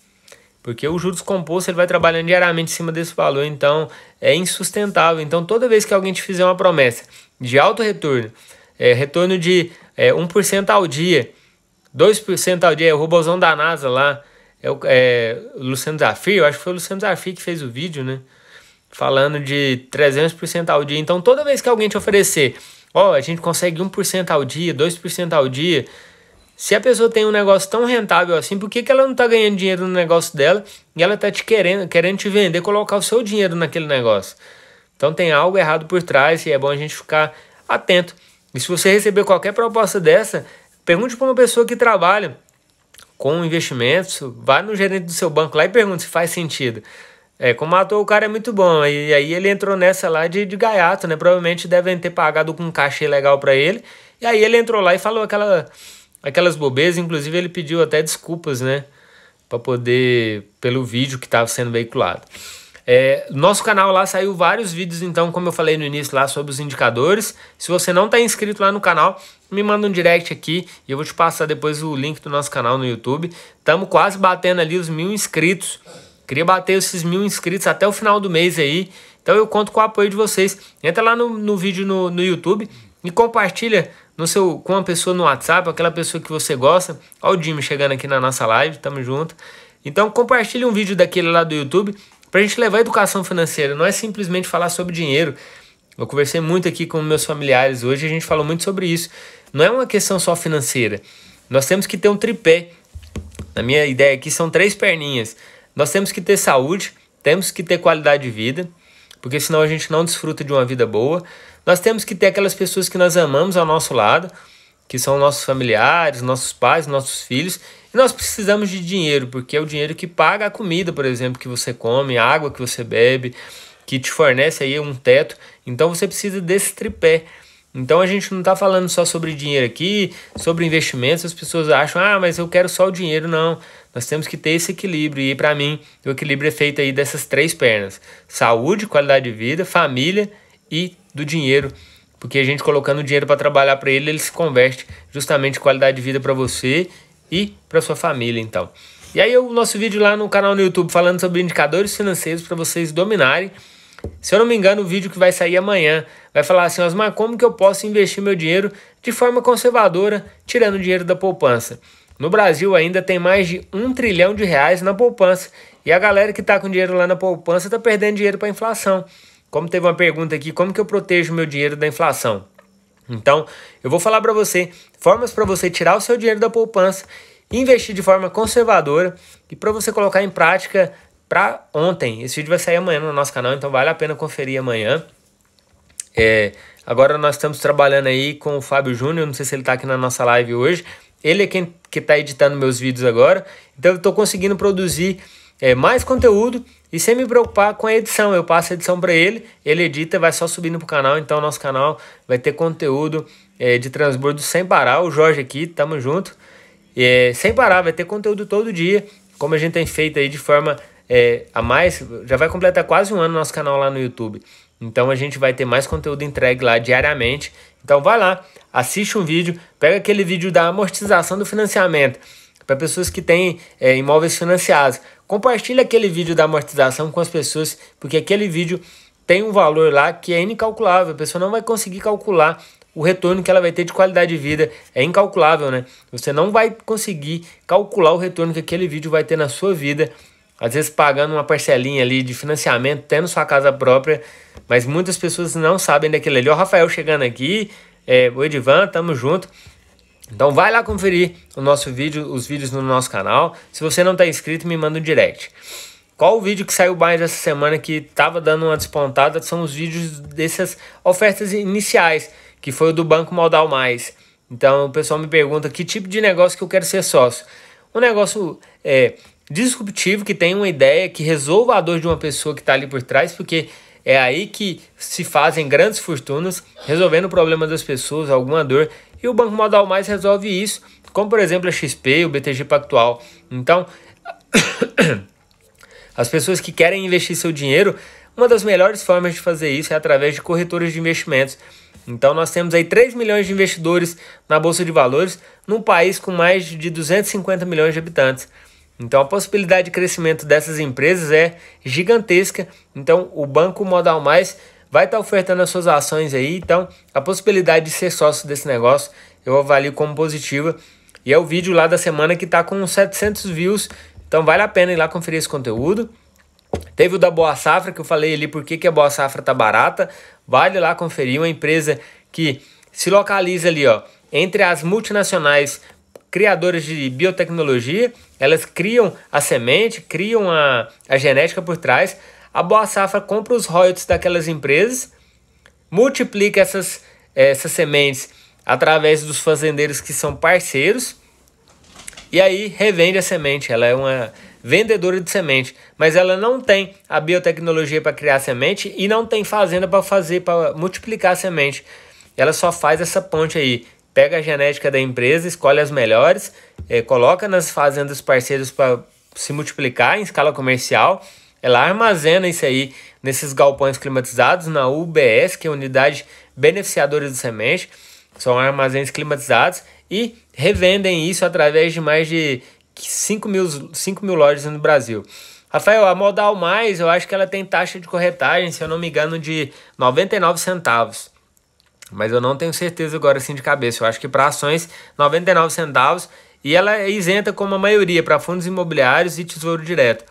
Porque o juros composto ele vai trabalhando diariamente em cima desse valor, então é insustentável. Então toda vez que alguém te fizer uma promessa de alto retorno, é, retorno de é, 1% ao dia, 2% ao dia, é o robôzão da NASA lá, é, é Luciano Zafir, eu acho que foi o Luciano Zafir que fez o vídeo, né? falando de 300% ao dia. Então, toda vez que alguém te oferecer, ó, oh, a gente consegue 1% ao dia, 2% ao dia, se a pessoa tem um negócio tão rentável assim, por que, que ela não está ganhando dinheiro no negócio dela e ela está te querendo, querendo te vender, colocar o seu dinheiro naquele negócio? Então tem algo errado por trás e é bom a gente ficar atento. E se você receber qualquer proposta dessa, pergunte para uma pessoa que trabalha com investimentos, vá no gerente do seu banco lá e pergunte se faz sentido. É, como ator o cara é muito bom. E aí ele entrou nessa lá de, de gaiato, né? Provavelmente devem ter pagado com um cachê legal para ele. E aí ele entrou lá e falou aquela, aquelas bobezas. Inclusive ele pediu até desculpas, né? Pra poder... Pelo vídeo que estava sendo veiculado. É, nosso canal lá saiu vários vídeos, então, como eu falei no início lá sobre os indicadores. Se você não está inscrito lá no canal, me manda um direct aqui e eu vou te passar depois o link do nosso canal no YouTube. Estamos quase batendo ali os mil inscritos. Queria bater esses mil inscritos até o final do mês aí. Então eu conto com o apoio de vocês. Entra lá no, no vídeo no, no YouTube e compartilha no seu, com uma pessoa no WhatsApp, aquela pessoa que você gosta. Olha o Jimmy chegando aqui na nossa live, tamo junto. Então compartilhe um vídeo daquele lá do YouTube para a gente levar a educação financeira. Não é simplesmente falar sobre dinheiro. Eu conversei muito aqui com meus familiares hoje, a gente falou muito sobre isso. Não é uma questão só financeira. Nós temos que ter um tripé. Na minha ideia aqui são três perninhas. Nós temos que ter saúde, temos que ter qualidade de vida, porque senão a gente não desfruta de uma vida boa. Nós temos que ter aquelas pessoas que nós amamos ao nosso lado, que são nossos familiares, nossos pais, nossos filhos. E nós precisamos de dinheiro, porque é o dinheiro que paga a comida, por exemplo, que você come, a água que você bebe, que te fornece aí um teto. Então você precisa desse tripé. Então a gente não está falando só sobre dinheiro aqui, sobre investimentos. As pessoas acham, ah, mas eu quero só o dinheiro. Não, nós temos que ter esse equilíbrio. E para mim, o equilíbrio é feito aí dessas três pernas: saúde, qualidade de vida, família e do dinheiro. Porque a gente colocando o dinheiro para trabalhar para ele, ele se converte justamente em qualidade de vida para você e para sua família. Então. E aí o nosso vídeo lá no canal no YouTube falando sobre indicadores financeiros para vocês dominarem se eu não me engano, o vídeo que vai sair amanhã vai falar assim, Osmar, como que eu posso investir meu dinheiro de forma conservadora, tirando dinheiro da poupança? No Brasil ainda tem mais de um trilhão de reais na poupança e a galera que está com dinheiro lá na poupança está perdendo dinheiro para a inflação. Como teve uma pergunta aqui, como que eu protejo meu dinheiro da inflação? Então, eu vou falar para você formas para você tirar o seu dinheiro da poupança, investir de forma conservadora e para você colocar em prática para ontem. Esse vídeo vai sair amanhã no nosso canal, então vale a pena conferir amanhã. É, agora nós estamos trabalhando aí com o Fábio Júnior, não sei se ele tá aqui na nossa live hoje. Ele é quem que está editando meus vídeos agora, então eu estou conseguindo produzir é, mais conteúdo e sem me preocupar com a edição. Eu passo a edição para ele, ele edita, vai só subindo pro canal. Então nosso canal vai ter conteúdo é, de transbordo sem parar. O Jorge aqui, tamo junto. É, sem parar, vai ter conteúdo todo dia, como a gente tem feito aí de forma é, a mais, já vai completar quase um ano nosso canal lá no YouTube. Então a gente vai ter mais conteúdo entregue lá diariamente. Então vai lá, assiste um vídeo, pega aquele vídeo da amortização do financiamento para pessoas que têm é, imóveis financiados. Compartilha aquele vídeo da amortização com as pessoas, porque aquele vídeo tem um valor lá que é incalculável. A pessoa não vai conseguir calcular o retorno que ela vai ter de qualidade de vida. É incalculável, né? Você não vai conseguir calcular o retorno que aquele vídeo vai ter na sua vida às vezes pagando uma parcelinha ali de financiamento, tendo sua casa própria, mas muitas pessoas não sabem daquele ali. O Rafael chegando aqui, é, o Edivan, tamo junto. Então vai lá conferir o nosso vídeo, os vídeos no nosso canal. Se você não está inscrito, me manda um direct. Qual o vídeo que saiu mais essa semana que estava dando uma despontada são os vídeos dessas ofertas iniciais, que foi o do Banco Modal Mais. Então o pessoal me pergunta que tipo de negócio que eu quero ser sócio. Um negócio é, disruptivo, que tenha uma ideia, que resolva a dor de uma pessoa que está ali por trás, porque é aí que se fazem grandes fortunas, resolvendo o problema das pessoas, alguma dor. E o Banco Modal Mais resolve isso, como por exemplo a XP, o BTG Pactual. Então, as pessoas que querem investir seu dinheiro, uma das melhores formas de fazer isso é através de corretoras de investimentos. Então nós temos aí 3 milhões de investidores na bolsa de valores, num país com mais de 250 milhões de habitantes. Então a possibilidade de crescimento dessas empresas é gigantesca. Então o Banco Modal Mais vai estar tá ofertando as suas ações aí. Então a possibilidade de ser sócio desse negócio eu avalio como positiva. E é o vídeo lá da semana que está com 700 views. Então vale a pena ir lá conferir esse conteúdo. Teve o da Boa Safra, que eu falei ali por que a Boa Safra tá barata. Vale lá conferir uma empresa que se localiza ali, ó, entre as multinacionais criadoras de biotecnologia, elas criam a semente, criam a, a genética por trás. A Boa Safra compra os royalties daquelas empresas, multiplica essas, essas sementes através dos fazendeiros que são parceiros e aí revende a semente. Ela é uma vendedora de semente, mas ela não tem a biotecnologia para criar semente e não tem fazenda para fazer para multiplicar a semente. Ela só faz essa ponte aí pega a genética da empresa, escolhe as melhores, é, coloca nas fazendas parceiros para se multiplicar em escala comercial. Ela armazena isso aí nesses galpões climatizados na UBS, que é a unidade beneficiadora de semente, são armazéns climatizados e revendem isso através de mais de 5 mil, 5 mil lojas no Brasil. Rafael, a Modal Mais, eu acho que ela tem taxa de corretagem, se eu não me engano, de 99 centavos. Mas eu não tenho certeza agora assim de cabeça. Eu acho que para ações 99 centavos e ela é isenta como a maioria para fundos imobiliários e tesouro direto.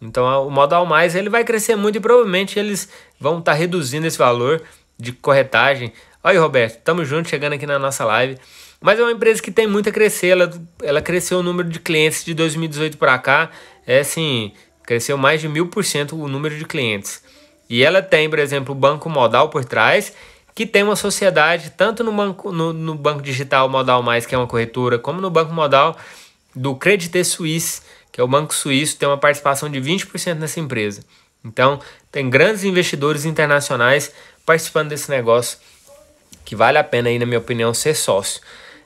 Então o modal mais ele vai crescer muito e provavelmente eles vão estar tá reduzindo esse valor de corretagem. Olha aí, Roberto, estamos juntos chegando aqui na nossa live. Mas é uma empresa que tem muito a crescer. Ela, ela cresceu o número de clientes de 2018 para cá. É assim, cresceu mais de mil por cento o número de clientes. E ela tem, por exemplo, o banco modal por trás que tem uma sociedade, tanto no banco, no, no banco digital Modal Mais, que é uma corretora, como no banco modal do Credit Suisse, que é o banco suíço, tem uma participação de 20% nessa empresa. Então, tem grandes investidores internacionais participando desse negócio que vale a pena aí, na minha opinião, ser sócio.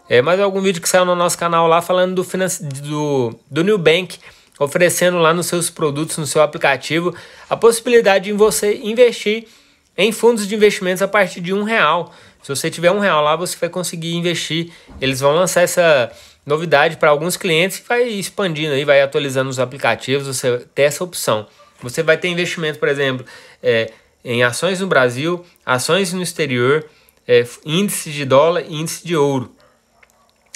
É, mais algum vídeo que saiu no nosso canal lá falando do, do, do New Bank, oferecendo lá nos seus produtos, no seu aplicativo, a possibilidade de você investir em fundos de investimentos a partir de um real. Se você tiver um real lá, você vai conseguir investir. Eles vão lançar essa novidade para alguns clientes e vai expandindo aí, vai atualizando os aplicativos, você tem essa opção. Você vai ter investimento, por exemplo, é, em ações no Brasil, ações no exterior, é, índice de dólar e índice de ouro.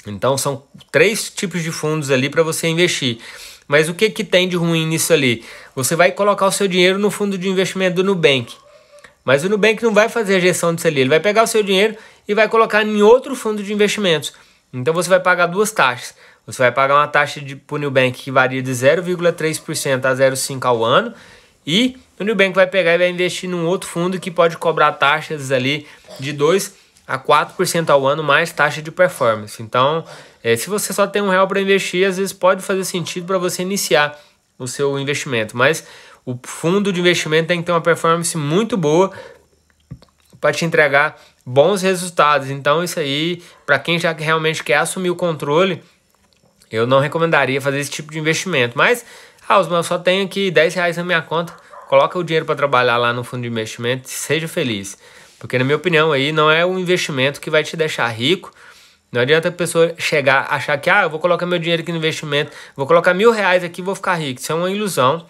Então são três tipos de fundos ali para você investir. Mas o que, que tem de ruim nisso ali? Você vai colocar o seu dinheiro no fundo de investimento do Nubank. Mas o Nubank não vai fazer a gestão disso ali, ele vai pegar o seu dinheiro e vai colocar em outro fundo de investimentos. Então você vai pagar duas taxas. Você vai pagar uma taxa de pro Nubank que varia de 0,3% a 0,5 ao ano e o Nubank vai pegar e vai investir num outro fundo que pode cobrar taxas ali de 2 a 4% ao ano mais taxa de performance. Então, é, se você só tem um real para investir, às vezes pode fazer sentido para você iniciar o seu investimento, mas o fundo de investimento tem que ter uma performance muito boa para te entregar bons resultados. Então, isso aí, para quem já realmente quer assumir o controle, eu não recomendaria fazer esse tipo de investimento. Mas, ah, eu só tenho aqui 10 reais na minha conta, coloca o dinheiro para trabalhar lá no fundo de investimento e seja feliz. Porque, na minha opinião, aí não é um investimento que vai te deixar rico. Não adianta a pessoa chegar, achar que, ah, eu vou colocar meu dinheiro aqui no investimento, vou colocar mil reais aqui e vou ficar rico. Isso é uma ilusão.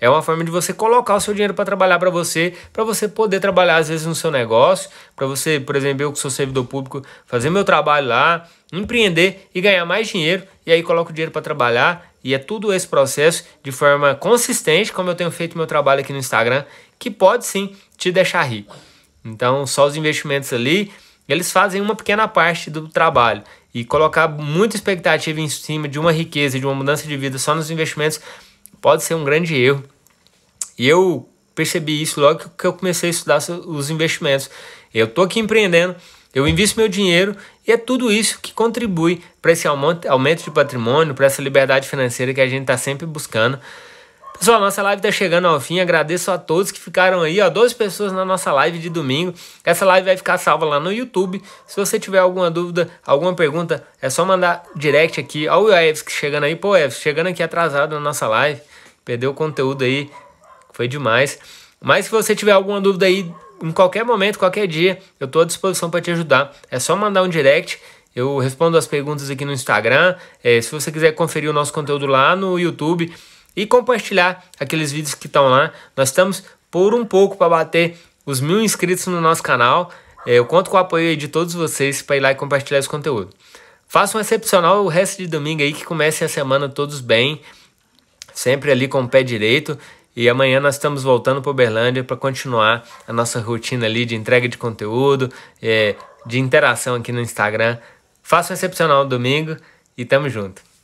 É uma forma de você colocar o seu dinheiro para trabalhar para você, para você poder trabalhar às vezes no seu negócio, para você, por exemplo, eu que sou servidor público, fazer meu trabalho lá, empreender e ganhar mais dinheiro, e aí coloco o dinheiro para trabalhar, e é tudo esse processo de forma consistente, como eu tenho feito meu trabalho aqui no Instagram, que pode sim te deixar rico. Então, só os investimentos ali, eles fazem uma pequena parte do trabalho. E colocar muita expectativa em cima de uma riqueza, de uma mudança de vida só nos investimentos pode ser um grande erro. E eu percebi isso logo que eu comecei a estudar os investimentos. Eu estou aqui empreendendo, eu invisto meu dinheiro e é tudo isso que contribui para esse aumento de patrimônio, para essa liberdade financeira que a gente está sempre buscando. Pessoal, nossa live está chegando ao fim. Agradeço a todos que ficaram aí, ó, 12 pessoas na nossa live de domingo. Essa live vai ficar salva lá no YouTube. Se você tiver alguma dúvida, alguma pergunta, é só mandar direct aqui. Olha o Evs chegando aí, pô, Evs, chegando aqui atrasado na nossa live. Perdeu o conteúdo aí, foi demais. Mas se você tiver alguma dúvida aí, em qualquer momento, qualquer dia, eu estou à disposição para te ajudar. É só mandar um direct. Eu respondo as perguntas aqui no Instagram. É, se você quiser conferir o nosso conteúdo lá no YouTube e compartilhar aqueles vídeos que estão lá, nós estamos por um pouco para bater os mil inscritos no nosso canal. É, eu conto com o apoio de todos vocês para ir lá e compartilhar esse conteúdo. Faça um excepcional o resto de domingo aí, que comece a semana todos bem sempre ali com o pé direito. E amanhã nós estamos voltando para Uberlândia para continuar a nossa rotina ali de entrega de conteúdo, eh, de interação aqui no Instagram. Faça um excepcional domingo e tamo junto.